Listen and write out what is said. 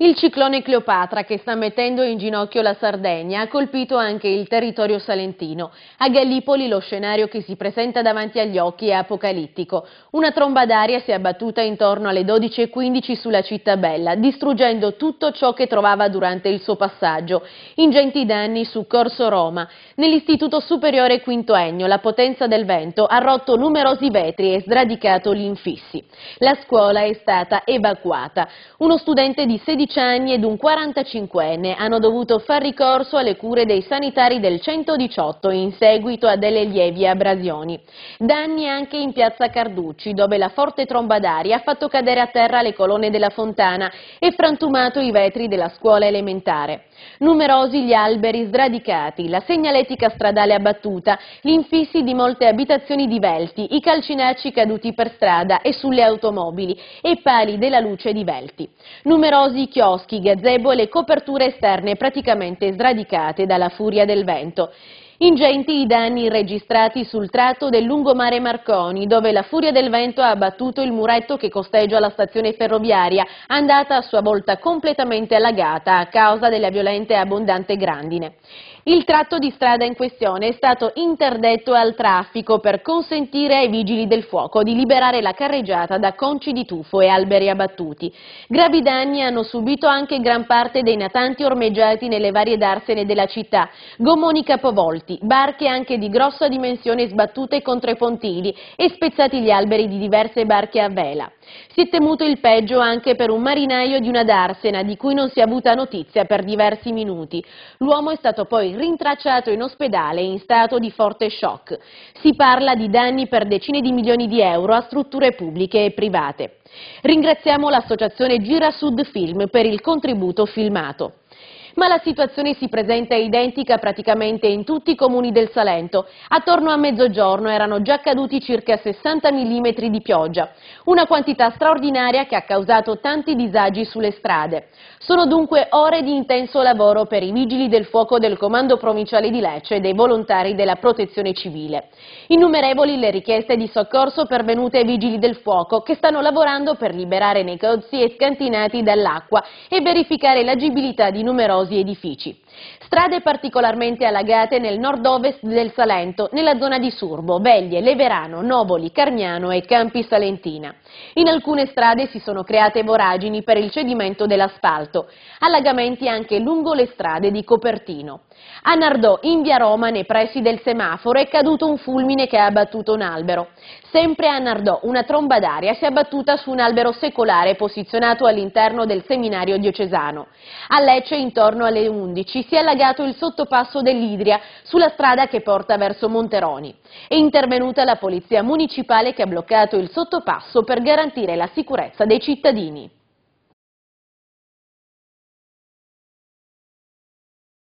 Il ciclone Cleopatra che sta mettendo in ginocchio la Sardegna ha colpito anche il territorio salentino. A Gallipoli lo scenario che si presenta davanti agli occhi è apocalittico. Una tromba d'aria si è abbattuta intorno alle 12.15 sulla città bella, distruggendo tutto ciò che trovava durante il suo passaggio. Ingenti danni su Corso Roma. Nell'istituto superiore Quintoennio la potenza del vento ha rotto numerosi vetri e sradicato gli infissi. La scuola è stata evacuata. Uno studente di 16 15 anni ed un 45enne hanno dovuto far ricorso alle cure dei sanitari del 118 in seguito a delle lievi abrasioni. Danni anche in piazza Carducci, dove la forte tromba d'aria ha fatto cadere a terra le colonne della fontana e frantumato i vetri della scuola elementare. Numerosi gli alberi sradicati, la segnaletica stradale abbattuta, gli infissi di molte abitazioni divelti, i calcinacci caduti per strada e sulle automobili e pali della luce divelti. Numerosi chioschi, gazebo e le coperture esterne praticamente sradicate dalla furia del vento. Ingenti i danni registrati sul tratto del lungomare Marconi, dove la furia del vento ha abbattuto il muretto che costeggia la stazione ferroviaria, andata a sua volta completamente allagata a causa della violenta e abbondante grandine. Il tratto di strada in questione è stato interdetto al traffico per consentire ai vigili del fuoco di liberare la carreggiata da conci di tufo e alberi abbattuti. Gravi danni hanno subito anche gran parte dei natanti ormeggiati nelle varie darsene della città, gommoni capovolti, barche anche di grossa dimensione sbattute contro i pontili e spezzati gli alberi di diverse barche a vela. Si è temuto il peggio anche per un marinaio di una darsena di cui non si è avuta notizia per diversi minuti. L'uomo è stato poi rintracciato in ospedale in stato di forte shock. Si parla di danni per decine di milioni di euro a strutture pubbliche e private. Ringraziamo l'associazione Girasud Film per il contributo filmato. Ma la situazione si presenta identica praticamente in tutti i comuni del Salento. Attorno a mezzogiorno erano già caduti circa 60 mm di pioggia, una quantità straordinaria che ha causato tanti disagi sulle strade. Sono dunque ore di intenso lavoro per i vigili del fuoco del Comando Provinciale di Lecce e dei volontari della Protezione Civile. Innumerevoli le richieste di soccorso pervenute ai vigili del fuoco che stanno lavorando per liberare negozi e scantinati dall'acqua e verificare l'agibilità di numerosi numerosi edifici. Strade particolarmente allagate nel nord-ovest del Salento, nella zona di Surbo, Veglie, Leverano, Novoli, Carmiano e Campi Salentina. In alcune strade si sono create voragini per il cedimento dell'asfalto, allagamenti anche lungo le strade di Copertino. A Nardò, in via Roma, nei pressi del semaforo, è caduto un fulmine che ha abbattuto un albero. Sempre a Nardò, una tromba d'aria si è abbattuta su un albero secolare posizionato all'interno del seminario diocesano. A Lecce, intorno intorno alle 11 si è allagato il sottopasso dell'Idria sulla strada che porta verso Monteroni. È intervenuta la polizia municipale che ha bloccato il sottopasso per garantire la sicurezza dei cittadini.